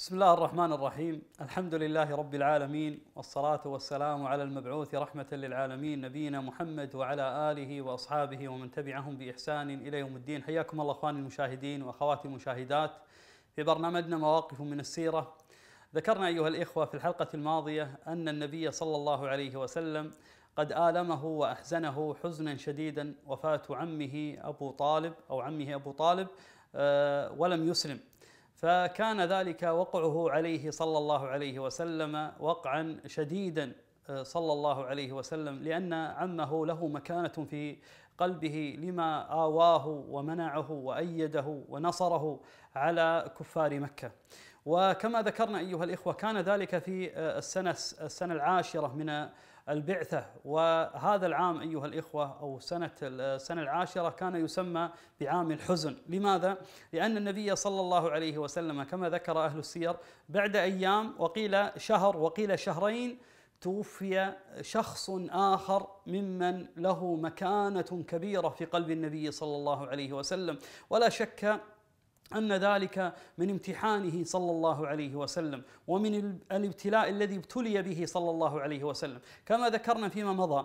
بسم الله الرحمن الرحيم الحمد لله رب العالمين والصلاة والسلام على المبعوث رحمة للعالمين نبينا محمد وعلى آله وأصحابه ومن تبعهم بإحسان إلى يوم الدين حياكم الله أخواني المشاهدين وأخواتي المشاهدات في برنامجنا مواقف من السيرة ذكرنا أيها الإخوة في الحلقة الماضية أن النبي صلى الله عليه وسلم قد آلمه وأحزنه حزنا شديدا وفاة عمه أبو طالب أو عمه أبو طالب آه، ولم يسلم فكان ذلك وقعه عليه صلى الله عليه وسلم وقعا شديدا آه، صلى الله عليه وسلم لان عمه له مكانه في قلبه لما آواه ومنعه وأيده ونصره على كفار مكة وكما ذكرنا أيها الإخوة كان ذلك في آه، السنة السنة العاشرة من البعثة وهذا العام أيها الإخوة أو سنة السنة العاشرة كان يسمى بعام الحزن لماذا؟ لأن النبي صلى الله عليه وسلم كما ذكر أهل السير بعد أيام وقيل شهر وقيل شهرين توفي شخص اخر ممن له مكانه كبيره في قلب النبي صلى الله عليه وسلم ولا شك أن ذلك من امتحانه صلى الله عليه وسلم ومن الابتلاء الذي ابتلي به صلى الله عليه وسلم كما ذكرنا فيما مضى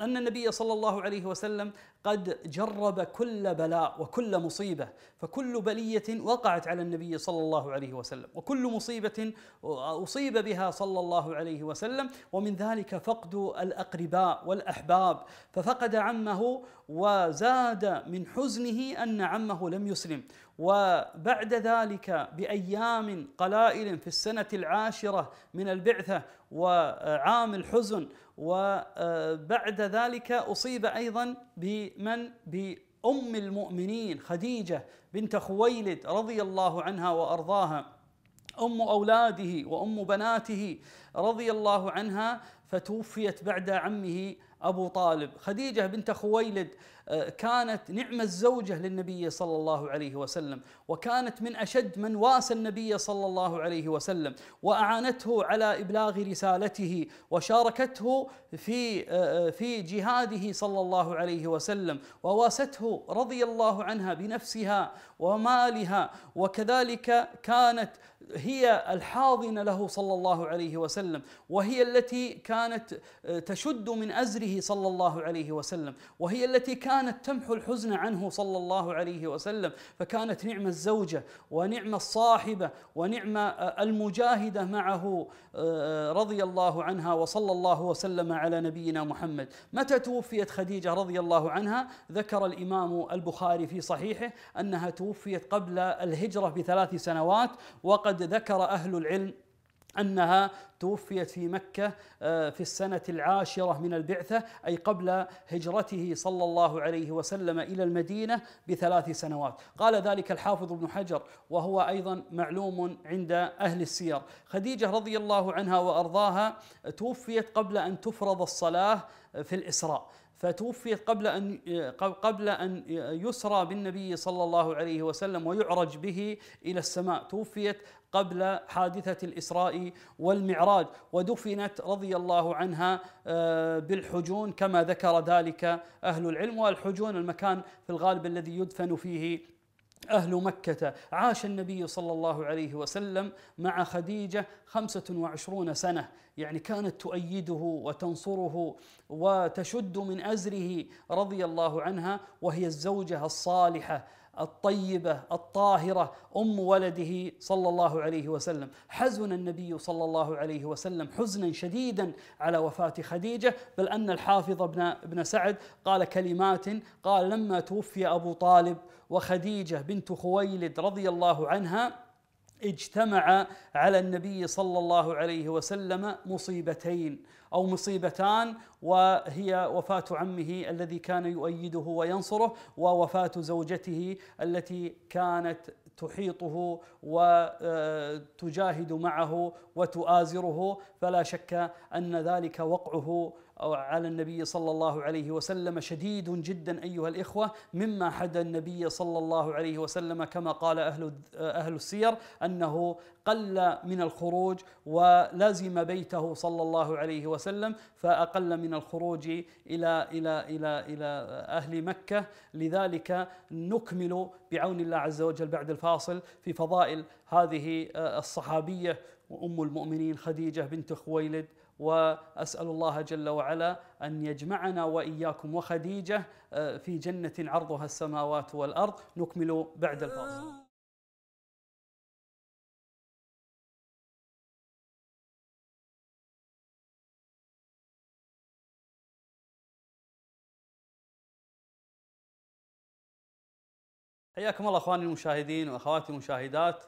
أن النبي صلى الله عليه وسلم قد جرب كل بلاء وكل مصيبة فكل بلية وقعت على النبي صلى الله عليه وسلم وكل مصيبة أصيب بها صلى الله عليه وسلم ومن ذلك فقد الأقرباء والأحباب ففقد عمه وزاد من حزنه أن عمه لم يسلم وبعد ذلك بأيام قلائل في السنة العاشرة من البعثة وعام الحزن وبعد ذلك أصيب أيضا بمن بأم المؤمنين خديجة بنت خويلد رضي الله عنها وأرضاها أم أولاده وأم بناته رضي الله عنها فتوفيت بعد عمه ابو طالب، خديجه بنت خويلد آه، كانت نعم الزوجه للنبي صلى الله عليه وسلم، وكانت من اشد من واسى النبي صلى الله عليه وسلم، واعانته على ابلاغ رسالته، وشاركته في آه، آه، في جهاده صلى الله عليه وسلم، وواسته رضي الله عنها بنفسها ومالها، وكذلك كانت هي الحاضنه له صلى الله عليه وسلم وهي التي كانت آه، تشد من ازره صلى الله عليه وسلم وهي التي كانت تمحو الحزن عنه صلى الله عليه وسلم فكانت نعم الزوجه ونعم الصاحبه ونعم آه، المجاهده معه آه، رضي الله عنها وصلى الله وسلم على نبينا محمد متى توفيت خديجه رضي الله عنها ذكر الامام البخاري في صحيحه انها توفيت قبل الهجره بثلاث سنوات وقد وقد ذكر أهل العلم أنها توفيت في مكة آه، في السنة العاشرة من البعثة أي قبل هجرته صلى الله عليه وسلم إلى المدينة بثلاث سنوات قال ذلك الحافظ ابن حجر وهو أيضا معلوم عند أهل السير خديجة رضي الله عنها وأرضاها توفيت قبل أن تفرض الصلاة آه، في الإسراء فتوفيت قبل أن قبل أن يسرى بالنبي صلى الله عليه وسلم ويعرج به إلى السماء توفيت قبل حادثة الإسراء والمعراج ودفنت رضي الله عنها آه، بالحجون كما ذكر ذلك أهل العلم والحجون المكان في الغالب الذي يدفن فيه أهل مكة عاش النبي صلى الله عليه وسلم مع خديجة 25 سنة يعني كانت تؤيده وتنصره وتشد من أزره رضي الله عنها وهي الزوجة الصالحة الطيبه الطاهره ام ولده صلى الله عليه وسلم حزن النبي صلى الله عليه وسلم حزنا شديدا على وفاه خديجه بل ان الحافظ ابن سعد قال كلمات قال لما توفي ابو طالب وخديجه بنت خويلد رضي الله عنها اجتمع على النبي صلى الله عليه وسلم مصيبتين او مصيبتان وهي وفاه عمه الذي كان يؤيده وينصره ووفاه زوجته التي كانت تحيطه وتجاهد آه، معه وتؤازره فلا شك ان ذلك وقعه أو على النبي صلى الله عليه وسلم شديد جدا أيها الإخوة مما حدا النبي صلى الله عليه وسلم كما قال أهل, أهل السير أنه قل من الخروج ولزم بيته صلى الله عليه وسلم فأقل من الخروج إلى إلى إلى إلى, إلى أهل مكة لذلك نكمل بعون الله عز وجل بعد الفاصل في فضائل هذه الصحابية وأم المؤمنين خديجة بنت خويلد واسال الله جل وعلا ان يجمعنا واياكم وخديجه آه، في جنه عرضها السماوات والارض نكمل بعد الفاصل حياكم الله اخواني المشاهدين واخواتي المشاهدات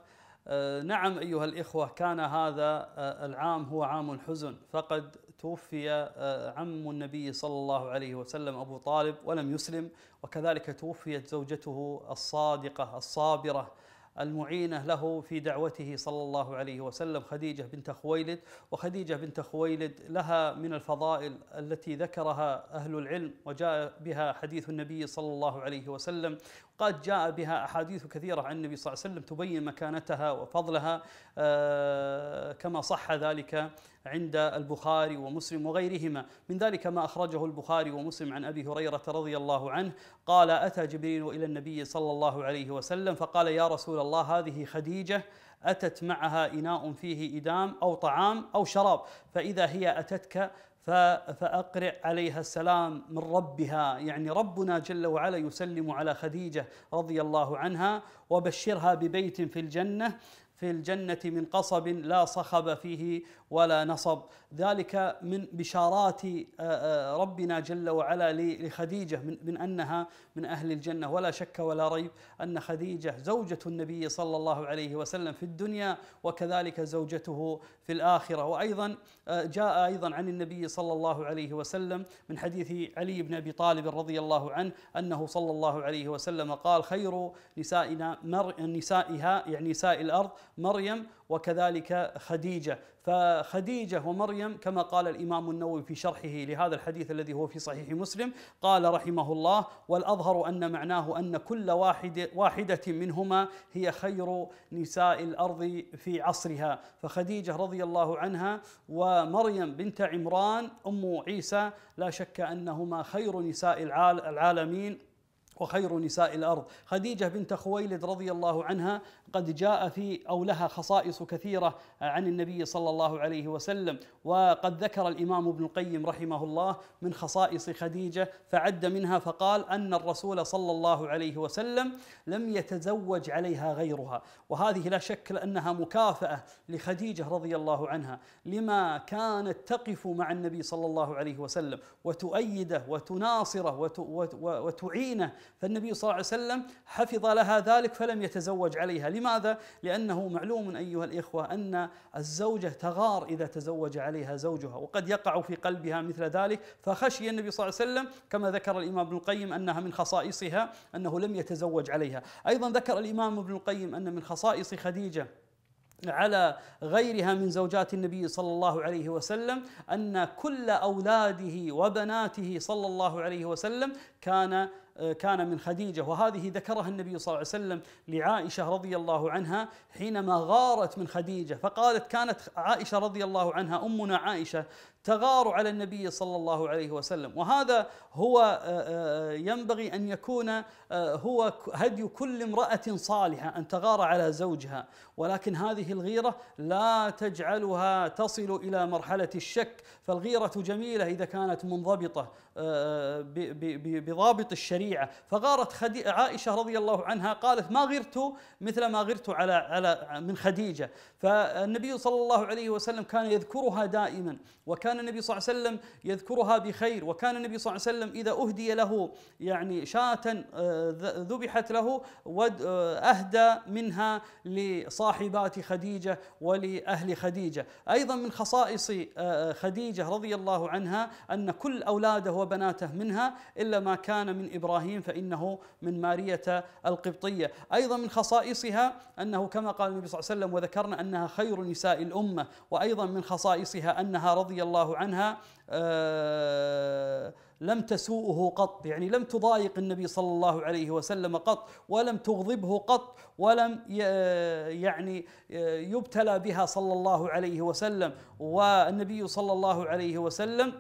آه، نعم أيها الإخوة كان هذا آه، العام هو عام الحزن فقد توفي آه، عم النبي صلى الله عليه وسلم أبو طالب ولم يسلم وكذلك توفيت زوجته الصادقة الصابرة المعينة له في دعوته صلى الله عليه وسلم خديجة بنت خويلد وخديجة بنت خويلد لها من الفضائل التي ذكرها أهل العلم وجاء بها حديث النبي صلى الله عليه وسلم قد جاء بها أحاديث كثيرة عن النبي صلى الله عليه وسلم تبين مكانتها وفضلها آه، كما صح ذلك عند البخاري ومسلم وغيرهما من ذلك ما أخرجه البخاري ومسلم عن أبي هريرة رضي الله عنه قال أتى جبريل إلى النبي صلى الله عليه وسلم فقال يا رسول الله هذه خديجة أتت معها إناء فيه إدام أو طعام أو شراب فإذا هي أتتك فأقرع عليها السلام من ربها يعني ربنا جل وعلا يسلم على خديجة رضي الله عنها وبشرها ببيت في الجنة في الجنة من قصب لا صخب فيه ولا نصب ذلك من بشارات آه، آه، ربنا جل وعلا لخديجة من أنها من أهل الجنة ولا شك ولا ريب أن خديجة زوجة النبي صلى الله عليه وسلم في الدنيا وكذلك زوجته في الآخرة وأيضا آه، جاء أيضا عن النبي صلى الله عليه وسلم من حديث علي بن أبي طالب رضي الله عنه أنه صلى الله عليه وسلم قال خير نسائنا مر نسائها يعني نساء الأرض مريم وكذلك خديجة فخديجة ومريم كما قال الإمام النووي في شرحه لهذا الحديث الذي هو في صحيح مسلم قال رحمه الله والأظهر أن معناه أن كل واحد واحدة منهما هي خير نساء الأرض في عصرها فخديجة رضي الله عنها ومريم بنت عمران أم عيسى لا شك أنهما خير نساء العالمين وخير نساء الارض خديجه بنت خويلد رضي الله عنها قد جاء في او لها خصائص كثيره عن النبي صلى الله عليه وسلم وقد ذكر الامام ابن القيم رحمه الله من خصائص خديجه فعد منها فقال ان الرسول صلى الله عليه وسلم لم يتزوج عليها غيرها وهذه لا شك انها مكافاه لخديجه رضي الله عنها لما كانت تقف مع النبي صلى الله عليه وسلم وتؤيده وتناصره وتعينه فالنبي صلى الله عليه وسلم حفظ لها ذلك فلم يتزوج عليها لماذا؟ لأنه معلوم أيها الإخوة أن الزوجة تغار إذا تزوج عليها زوجها وقد يقع في قلبها مثل ذلك فخشي النبي صلى الله عليه وسلم كما ذكر الإمام ابن القيم أنها من خصائصها أنه لم يتزوج عليها أيضا ذكر الإمام ابن القيم أن من خصائص خديجة على غيرها من زوجات النبي صلى الله عليه وسلم ان كل اولاده وبناته صلى الله عليه وسلم كان كان من خديجة وهذه ذكرها النبي صلى الله عليه وسلم لعائشة رضي الله عنها حينما غارت من خديجة فقالت كانت عائشة رضي الله عنها أمنا عائشة تغاروا على النبي صلى الله عليه وسلم وهذا هو آه، آه، ينبغي ان يكون آه، هو هدي كل امراه صالحه ان تغار على زوجها ولكن هذه الغيره لا تجعلها تصل الى مرحله الشك فالغيره جميله اذا كانت منضبطه بضابط الشريعه فغارت عائشه رضي الله عنها قالت ما غرت مثل ما غرت على على من خديجه فالنبي صلى الله عليه وسلم كان يذكرها دائما وكان وكان النبي صلى الله عليه وسلم يذكرها بخير وكان النبي صلى الله عليه وسلم إذا أهدي له يعني شاة آه، ذبحت له آه، أهدى منها لصاحبات خديجة ولأهل خديجة أيضا من خصائص آه، خديجة رضي الله عنها أن كل أولاده وبناته منها إلا ما كان من إبراهيم فإنه من مارية القبطية أيضا من خصائصها أنه كما قال النبي صلى الله عليه وسلم وذكرنا أنها خير نساء الأمة وأيضا من خصائصها أنها رضي الله الله عنها آه، لم تسوءه قط يعني لم تضايق النبي صلى الله عليه وسلم قط ولم تغضبه قط ولم آه، يعني آه، يبتلى بها صلى الله عليه وسلم والنبي صلى الله عليه وسلم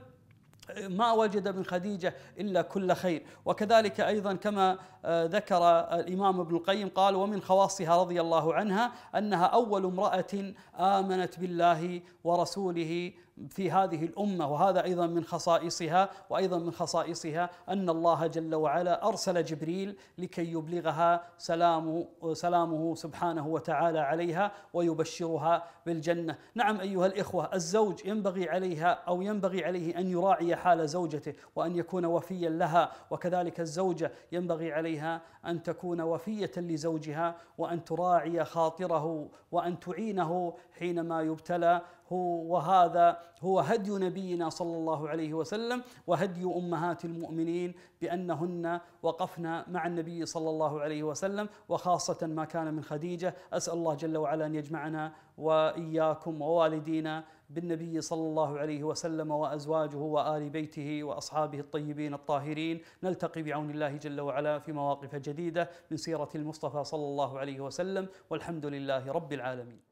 ما وجد من خديجة إلا كل خير وكذلك أيضا كما ذكر الإمام ابن القيم قال ومن خواصها رضي الله عنها أنها أول امرأة آمنت بالله ورسوله في هذه الامه وهذا ايضا من خصائصها وايضا من خصائصها ان الله جل وعلا ارسل جبريل لكي يبلغها سلام سلامه سبحانه وتعالى عليها ويبشرها بالجنه، نعم ايها الاخوه الزوج ينبغي عليها او ينبغي عليه ان يراعي حال زوجته وان يكون وفيا لها وكذلك الزوجه ينبغي عليها ان تكون وفيه لزوجها وان تراعي خاطره وان تعينه حينما يبتلى هو وهذا هو هدي نبينا صلى الله عليه وسلم وهدي امهات المؤمنين بانهن وقفنا مع النبي صلى الله عليه وسلم وخاصه ما كان من خديجه اسال الله جل وعلا ان يجمعنا واياكم ووالدينا بالنبي صلى الله عليه وسلم وازواجه وال بيته واصحابه الطيبين الطاهرين نلتقي بعون الله جل وعلا في مواقف جديده من سيره المصطفى صلى الله عليه وسلم والحمد لله رب العالمين